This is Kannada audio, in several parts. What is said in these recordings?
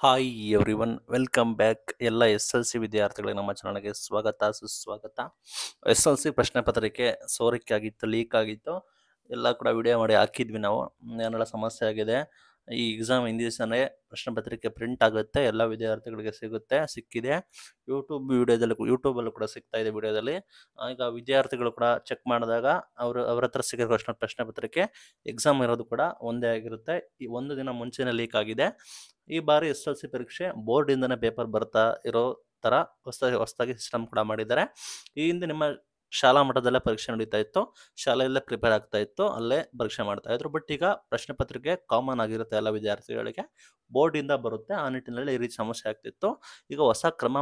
hi every one welcome back ಎಲ್ಲ ಎಸ್ ಎಲ್ ಸಿ ವಿದ್ಯಾರ್ಥಿಗಳಿಗೆ ನಮ್ಮ ಚಾನಲ್ಗೆ ಸ್ವಾಗತ ಸುಸ್ವಾಗತ ಎಸ್ ಎಲ್ ಸಿ ಪ್ರಶ್ನೆ ಪತ್ರಿಕೆ ಸೋರಿಕೆ ಆಗಿತ್ತು ಲೀಕ್ ಆಗಿತ್ತು ಎಲ್ಲ ಕೂಡ ವಿಡಿಯೋ ಮಾಡಿ ಹಾಕಿದ್ವಿ ನಾವು ಏನೆಲ್ಲ ಸಮಸ್ಯೆ ಆಗಿದೆ ಈ ಎಕ್ಸಾಮ್ ಹಿಂದಿನ ದಿವಸನೇ ಪ್ರಶ್ನೆ ಪತ್ರಿಕೆ ಪ್ರಿಂಟ್ ಆಗುತ್ತೆ ಎಲ್ಲ ವಿದ್ಯಾರ್ಥಿಗಳಿಗೆ ಸಿಗುತ್ತೆ ಸಿಕ್ಕಿದೆ ಯೂಟ್ಯೂಬ್ ವಿಡಿಯೋದಲ್ಲಿ ಯೂಟ್ಯೂಬಲ್ಲೂ ಕೂಡ ಸಿಗ್ತಾ ಇದೆ ವಿಡಿಯೋದಲ್ಲಿ ಈಗ ವಿದ್ಯಾರ್ಥಿಗಳು ಕೂಡ ಚೆಕ್ ಮಾಡಿದಾಗ ಅವರು ಅವರ ಹತ್ರ ಸಿಗೋ ಪ್ರಶ್ನೆ ಪ್ರಶ್ನೆ ಪತ್ರಿಕೆ ಎಕ್ಸಾಮ್ ಇರೋದು ಕೂಡ ಒಂದೇ ಆಗಿರುತ್ತೆ ಈ ಒಂದು ದಿನ ಮುಂಚೆನೇ ಲೀಕ್ ಆಗಿದೆ ಈ ಬಾರಿ ಎಸ್ ಎಲ್ ಸಿ ಪರೀಕ್ಷೆ ಬೋರ್ಡಿಂದನೇ ಪೇಪರ್ ಬರ್ತಾ ಇರೋ ಥರ ಹೊಸ ಹೊಸದಾಗಿ ಸಿಸ್ಟಮ್ ಕೂಡ ಮಾಡಿದ್ದಾರೆ ಈ ಹಿಂದೆ ನಿಮ್ಮ ಶಾಲಾ ಮಟ್ಟದಲ್ಲೇ ಪರೀಕ್ಷೆ ನಡೀತಾ ಇತ್ತು ಶಾಲೆಯಲ್ಲೇ ಪ್ರಿಪೇರ್ ಆಗ್ತಾ ಇತ್ತು ಅಲ್ಲೇ ಪರೀಕ್ಷೆ ಮಾಡ್ತಾ ಇದ್ರು ಬಟ್ ಈಗ ಪ್ರಶ್ನೆ ಪತ್ರಿಕೆ ಕಾಮನ್ ಆಗಿರುತ್ತೆ ಎಲ್ಲ ವಿದ್ಯಾರ್ಥಿಗಳಿಗೆ ಬೋರ್ಡಿಂದ ಬರುತ್ತೆ ಆ ನಿಟ್ಟಿನಲ್ಲಿ ಈ ರೀತಿ ಸಮಸ್ಯೆ ಆಗ್ತಿತ್ತು ಈಗ ಹೊಸ ಕ್ರಮ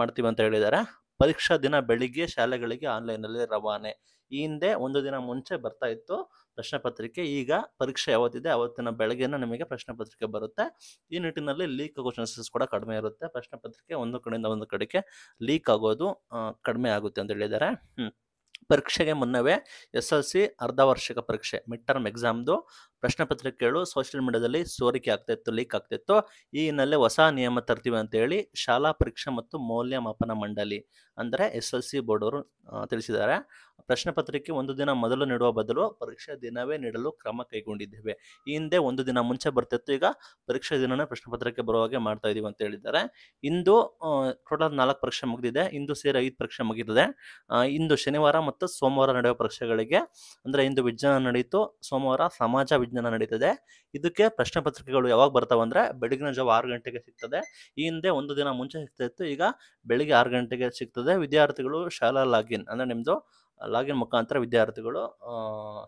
ಮಾಡ್ತೀವಿ ಅಂತ ಹೇಳಿದ್ದಾರೆ ಪರೀಕ್ಷಾ ದಿನ ಬೆಳಿಗ್ಗೆ ಶಾಲೆಗಳಿಗೆ ಆನ್ಲೈನಲ್ಲಿ ರವಾನೆ ಈ ಹಿಂದೆ ಒಂದು ದಿನ ಮುಂಚೆ ಬರ್ತಾ ಇತ್ತು ಪ್ರಶ್ನೆ ಪತ್ರಿಕೆ ಈಗ ಪರೀಕ್ಷೆ ಯಾವತ್ತಿದೆ ಅವತ್ತಿನ ಬೆಳಗ್ಗೆನ ನಿಮಗೆ ಪ್ರಶ್ನೆ ಪತ್ರಿಕೆ ಬರುತ್ತೆ ಈ ನಿಟ್ಟಿನಲ್ಲಿ ಲೀಕ್ ಆಗೋ ಕೂಡ ಕಡಿಮೆ ಇರುತ್ತೆ ಪ್ರಶ್ನೆ ಪತ್ರಿಕೆ ಒಂದು ಕಡೆಯಿಂದ ಒಂದು ಕಡೆಗೆ ಲೀಕ್ ಆಗೋದು ಕಡಿಮೆ ಆಗುತ್ತೆ ಅಂತ ಹೇಳಿದ್ದಾರೆ ಪರೀಕ್ಷೆಗೆ ಮುನ್ನವೇ ಎಸ್ ಎಲ್ ಸಿ ಅರ್ಧ ವಾರ್ಷಿಕ ಪರೀಕ್ಷೆ ಮಿಡ್ ಟರ್ಮ್ ಎಕ್ಸಾಮ್ದು ಪ್ರಶ್ನೆ ಪತ್ರಿಕೆಗಳು ಸೋಷಿಯಲ್ ಮೀಡಿಯಾದಲ್ಲಿ ಸೋರಿಕೆ ಆಗ್ತಿತ್ತು ಲೀಕ್ ಆಗ್ತಿತ್ತು ಇತ್ತು ಈ ಹಿನ್ನೆಲೆ ಹೊಸ ನಿಯಮ ತರ್ತೀವಿ ಅಂತ ಹೇಳಿ ಶಾಲಾ ಪರೀಕ್ಷೆ ಮತ್ತು ಮೌಲ್ಯಮಾಪನ ಮಂಡಳಿ ಅಂದರೆ ಎಸ್ ಎಲ್ ಸಿ ಬೋರ್ಡ್ ಅವರು ತಿಳಿಸಿದ್ದಾರೆ ಪ್ರಶ್ನೆ ಪತ್ರಿಕೆ ಒಂದು ದಿನ ಮೊದಲು ನೀಡುವ ಬದಲು ಪರೀಕ್ಷಾ ದಿನವೇ ನೀಡಲು ಕ್ರಮ ಕೈಗೊಂಡಿದ್ದೇವೆ ಈ ಹಿಂದೆ ಒಂದು ದಿನ ಮುಂಚೆ ಬರ್ತಿತ್ತು ಈಗ ಪರೀಕ್ಷಾ ದಿನನೇ ಪ್ರಶ್ನೆ ಪತ್ರಿಕೆ ಬರುವ ಹಾಗೆ ಮಾಡ್ತಾ ಇದೀವಿ ಅಂತ ಹೇಳಿದ್ದಾರೆ ಇಂದು ಟೋಟಲ್ ನಾಲ್ಕು ಪರೀಕ್ಷೆ ಮುಗಿದಿದೆ ಇಂದು ಸೇರಿ ಐದು ಪರೀಕ್ಷೆ ಮುಗಿದಿದೆ ಇಂದು ಶನಿವಾರ ಮತ್ತು ಸೋಮವಾರ ನಡೆಯುವ ಪರೀಕ್ಷೆಗಳಿಗೆ ಅಂದರೆ ಇಂದು ವಿಜ್ಞಾನ ನಡೆಯಿತು ಸೋಮವಾರ ಸಮಾಜ ವಿಜ್ಞಾನ ಜ್ಞಾನ ನಡೀತದೆ ಇದಕ್ಕೆ ಪ್ರಶ್ನೆ ಪತ್ರಿಕೆಗಳು ಯಾವಾಗ ಬರ್ತಾವಂದ್ರೆ ಅಂದ್ರೆ ಬೆಳಗಿನ ಜಾವ ಆರು ಗಂಟೆಗೆ ಸಿಗ್ತದೆ ಈ ಹಿಂದೆ ಒಂದು ದಿನ ಮುಂಚೆ ಸಿಗ್ತಾ ಇತ್ತು ಈಗ ಬೆಳಿಗ್ಗೆ ಆರು ಗಂಟೆಗೆ ಸಿಗ್ತದೆ ವಿದ್ಯಾರ್ಥಿಗಳು ಶಾಲಾ ಲಾಗಿನ್ ಅಂದ್ರೆ ನಿಮ್ಮದು ಲಾಗಿನ್ ಮುಖಾಂತರ ವಿದ್ಯಾರ್ಥಿಗಳು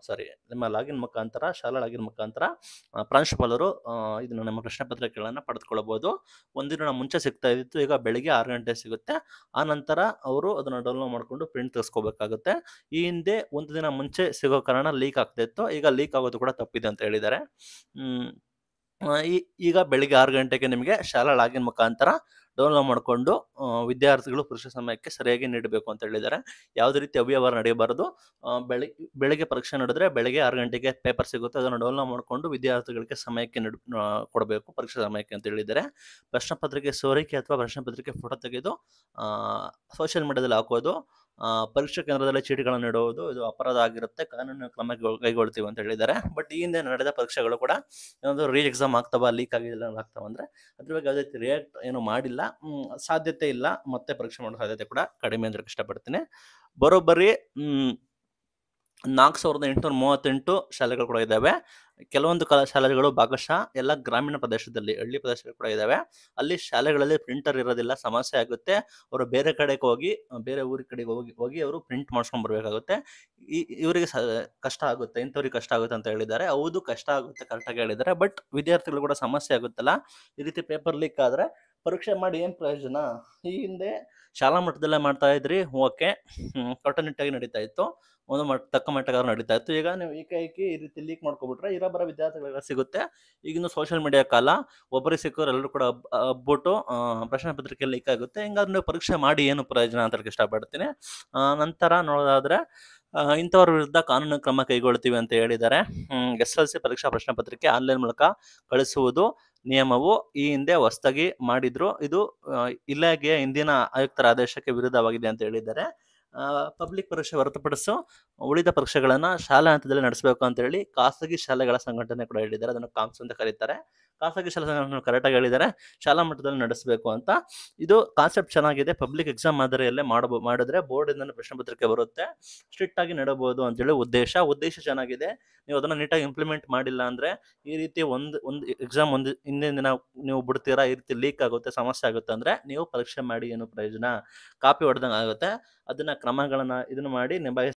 ಸಾರಿ ನಿಮ್ಮ ಲಾಗಿನ್ ಮುಖಾಂತರ ಶಾಲಾ ಲಾಗಿನ್ ಮುಖಾಂತರ ಪ್ರಾಂಶುಪಾಲರು ಇದನ್ನು ನಮ್ಮ ಪ್ರಶ್ನೆ ಪತ್ರಿಕೆಗಳನ್ನು ಪಡೆದುಕೊಳ್ಳಬಹುದು ಒಂದಿನ ಮುಂಚೆ ಸಿಗ್ತಾ ಇದ್ದಿತ್ತು ಈಗ ಬೆಳಿಗ್ಗೆ ಆರು ಗಂಟೆ ಸಿಗುತ್ತೆ ಆ ನಂತರ ಅವರು ಅದನ್ನು ಡೌನ್ಲೋಡ್ ಮಾಡಿಕೊಂಡು ಪ್ರಿಂಟ್ ತೆಗೆಸ್ಕೋಬೇಕಾಗುತ್ತೆ ಈ ಹಿಂದೆ ಒಂದು ದಿನ ಮುಂಚೆ ಸಿಗೋ ಕಾರಣ ಲೀಕ್ ಆಗ್ತಾ ಇತ್ತು ಈಗ ಲೀಕ್ ಆಗೋದು ಕೂಡ ತಪ್ಪಿದೆ ಅಂತ ಹೇಳಿದ್ದಾರೆ ಈಗ ಬೆಳಿಗ್ಗೆ ಆರು ಗಂಟೆಗೆ ನಿಮಗೆ ಶಾಲಾ ಲಾಗಿನ್ ಮುಖಾಂತರ ಡೌನ್ಲೋಡ್ ಮಾಡಿಕೊಂಡು ವಿದ್ಯಾರ್ಥಿಗಳು ಪರೀಕ್ಷೆ ಸಮಯಕ್ಕೆ ಸರಿಯಾಗಿ ನೀಡಬೇಕು ಅಂತ ಹೇಳಿದ್ದಾರೆ ಯಾವುದೇ ರೀತಿ ಅವ್ಯವಹಾರ ನಡೆಯಬಾರದು ಬೆಳಗ್ಗೆ ಬೆಳಗ್ಗೆ ಪರೀಕ್ಷೆ ನಡೆದ್ರೆ ಬೆಳಗ್ಗೆ ಆರು ಗಂಟೆಗೆ ಪೇಪರ್ ಸಿಗುತ್ತೆ ಅದನ್ನು ಡೌನ್ಲೋಡ್ ಮಾಡಿಕೊಂಡು ವಿದ್ಯಾರ್ಥಿಗಳಿಗೆ ಸಮಯಕ್ಕೆ ಕೊಡಬೇಕು ಪರೀಕ್ಷೆ ಸಮಯಕ್ಕೆ ಅಂತ ಹೇಳಿದ್ದಾರೆ ಪ್ರಶ್ನೆ ಪತ್ರಿಕೆ ಸೋರಿಕೆ ಅಥವಾ ಪ್ರಶ್ನೆ ಪತ್ರಿಕೆ ಫೋಟೋ ತೆಗೆದು ಸೋಷಿಯಲ್ ಮೀಡಿಯಾದಲ್ಲಿ ಹಾಕೋದು ಪರೀಕ್ಷಾ ಕೇಂದ್ರದಲ್ಲಿ ಚೀಟಿಗಳನ್ನು ನೀಡುವುದು ಇದು ಅಪರಾಧ ಆಗಿರುತ್ತೆ ಕಾನೂನು ಕ್ರಮ ಕೈಗೊಳ್ತೀವಿ ಅಂತ ಹೇಳಿದ್ದಾರೆ ಬಟ್ ಈ ಹಿಂದೆ ನಡೆದ ಪರೀಕ್ಷೆಗಳು ಕೂಡ ಏನಾದ್ರು ರೀ ಎಕ್ಸಾಮ್ ಆಗ್ತಾವ ಲೀಕ್ ಆಗಿಲ್ಲ ಆಗ್ತಾವ ಅಂದ್ರೆ ಅದ್ರ ಬಗ್ಗೆ ಯಾವುದೇ ರಿಯಾಕ್ಟ್ ಏನು ಮಾಡಿಲ್ಲ ಸಾಧ್ಯತೆ ಇಲ್ಲ ಮತ್ತೆ ಪರೀಕ್ಷೆ ಮಾಡೋ ಸಾಧ್ಯತೆ ಕೂಡ ಕಡಿಮೆ ಅಂದ್ರೆ ಇಷ್ಟಪಡ್ತೀನಿ ಬರೋಬ್ಬರಿ ನಾಲ್ಕು ಸಾವಿರದ ಎಂಟುನೂರ ಮೂವತ್ತೆಂಟು ಶಾಲೆಗಳು ಕೂಡ ಇದ್ದಾವೆ ಕೆಲವೊಂದು ಕಲಾ ಶಾಲೆಗಳು ಭಾಗಶಃ ಎಲ್ಲ ಗ್ರಾಮೀಣ ಪ್ರದೇಶದಲ್ಲಿ ಹಳ್ಳಿ ಪ್ರದೇಶಗಳು ಕೂಡ ಇದ್ದಾವೆ ಅಲ್ಲಿ ಶಾಲೆಗಳಲ್ಲಿ ಪ್ರಿಂಟರ್ ಇರೋದಿಲ್ಲ ಸಮಸ್ಯೆ ಆಗುತ್ತೆ ಅವರು ಬೇರೆ ಕಡೆಗೆ ಹೋಗಿ ಬೇರೆ ಊರ ಕಡೆಗೆ ಹೋಗಿ ಹೋಗಿ ಅವರು ಪ್ರಿಂಟ್ ಮಾಡ್ಕೊಂಡು ಬರಬೇಕಾಗುತ್ತೆ ಈ ಇವರಿಗೆ ಕಷ್ಟ ಆಗುತ್ತೆ ಇಂಥವ್ರಿಗೆ ಕಷ್ಟ ಆಗುತ್ತೆ ಅಂತ ಹೇಳಿದ್ದಾರೆ ಹೌದು ಕಷ್ಟ ಆಗುತ್ತೆ ಕರೆಕ್ಟಾಗಿ ಹೇಳಿದ್ದಾರೆ ಬಟ್ ವಿದ್ಯಾರ್ಥಿಗಳು ಕೂಡ ಸಮಸ್ಯೆ ಆಗುತ್ತಲ್ಲ ಈ ರೀತಿ ಪೇಪರ್ ಲೀಕ್ ಆದರೆ ಪರೀಕ್ಷೆ ಮಾಡಿ ಏನು ಪ್ರಯೋಜನ ಈ ಹಿಂದೆ ಶಾಲಾ ಮಟ್ಟದಲ್ಲೇ ಮಾಡ್ತಾ ಇದ್ರಿ ಓಕೆ ಕಟ್ಟುನಿಟ್ಟಾಗಿ ನಡೀತಾ ಇತ್ತು ಒಂದು ಮಟ್ಟ ತಕ್ಕ ಮಟ್ಟಗಾದ್ರೂ ನಡೀತಾ ಇತ್ತು ಈಗ ನೀವು ಏಕಾಏಕಿ ಈ ರೀತಿ ಲೀಕ್ ಮಾಡ್ಕೊಬಿಟ್ರೆ ಇರೋ ಬರೋ ವಿದ್ಯಾರ್ಥಿಗಳಿಗೆ ಸಿಗುತ್ತೆ ಈಗಿನ ಸೋಷಿಯಲ್ ಮೀಡಿಯಾ ಕಾಲ ಒಬ್ಬರಿಗೆ ಸಿಕ್ಕೋರು ಎಲ್ಲರೂ ಕೂಡ ಹಬ್ಬಿಟ್ಟು ಪ್ರಶ್ನೆ ಪತ್ರಿಕೆ ಲೀಕ್ ಆಗುತ್ತೆ ಹಿಂಗಾದ್ರೆ ನೀವು ಪರೀಕ್ಷೆ ಮಾಡಿ ಏನು ಪ್ರಯೋಜನ ಅಂತ ಇಷ್ಟಪಡ್ತೀನಿ ನಂತರ ನೋಡೋದಾದ್ರೆ ಇಂಥವ್ರ ವಿರುದ್ಧ ಕಾನೂನು ಕ್ರಮ ಕೈಗೊಳ್ತೀವಿ ಅಂತ ಹೇಳಿದ್ದಾರೆ ಎಸ್ ಎಲ್ ಸಿ ಪರೀಕ್ಷಾ ಪ್ರಶ್ನೆ ಪತ್ರಿಕೆ ಆನ್ಲೈನ್ ಮೂಲಕ ಕಳಿಸುವುದು ನಿಯಮವು ಈ ಹಿಂದೆ ಹೊಸದಾಗಿ ಮಾಡಿದ್ರು ಇದು ಇಲಾಖೆಯ ಹಿಂದಿನ ಆಯುಕ್ತರ ಆದೇಶಕ್ಕೆ ವಿರುದ್ಧವಾಗಿದೆ ಅಂತ ಹೇಳಿದ್ದಾರೆ ಪಬ್ಲಿಕ್ ಪರೀಕ್ಷೆ ಹೊರತುಪಡಿಸು ಉಳಿದ ಪರೀಕ್ಷೆಗಳನ್ನು ಶಾಲಾ ಹಂತದಲ್ಲಿ ನಡೆಸಬೇಕು ಅಂತ ಹೇಳಿ ಖಾಸಗಿ ಶಾಲೆಗಳ ಸಂಘಟನೆ ಕೂಡ ಹೇಳಿದ್ದಾರೆ ಅದನ್ನು ಕಾಮ್ಸ್ ಅಂತ ಕರೀತಾರೆ ಖಾಸಗಿ ಶಾಲಾ ಸಂಘಟನೆ ಕರೆಕ್ಟಾಗಿ ಹೇಳಿದ್ದಾರೆ ಶಾಲಾ ಮಟ್ಟದಲ್ಲಿ ನಡೆಸಬೇಕು ಅಂತ ಇದು ಕಾನ್ಸೆಪ್ಟ್ ಚೆನ್ನಾಗಿದೆ ಪಬ್ಲಿಕ್ ಎಕ್ಸಾಮ್ ಮಾದರಿಯಲ್ಲೇ ಮಾಡಬೋ ಮಾಡಿದ್ರೆ ಬೋರ್ಡಿಂದ ಪ್ರಶ್ನೆ ಪತ್ರಿಕೆ ಬರುತ್ತೆ ಸ್ಟ್ರಿಕ್ಟ್ ಆಗಿ ನಡಬಹುದು ಅಂತೇಳಿ ಉದ್ದೇಶ ಉದ್ದೇಶ ಚೆನ್ನಾಗಿದೆ ನೀವು ಅದನ್ನು ನೀಟಾಗಿ ಇಂಪ್ಲಿಮೆಂಟ್ ಮಾಡಿಲ್ಲ ಅಂದರೆ ಈ ರೀತಿ ಒಂದು ಒಂದು ಎಕ್ಸಾಮ್ ಒಂದು ಹಿಂದಿನ ದಿನ ನೀವು ಬಿಡ್ತೀರಾ ಈ ರೀತಿ ಲೀಕ್ ಆಗುತ್ತೆ ಸಮಸ್ಯೆ ಆಗುತ್ತೆ ಅಂದರೆ ನೀವು ಪರೀಕ್ಷೆ ಮಾಡಿ ಏನು ಪ್ರಯೋಜನ ಕಾಪಿ ಹೊಡೆದಂಗೆ ಆಗುತ್ತೆ ಅದನ್ನ ಕ್ರಮಗಳನ್ನ ಇದನ್ನ ಮಾಡಿ ನಿಭಾಯಿಸ್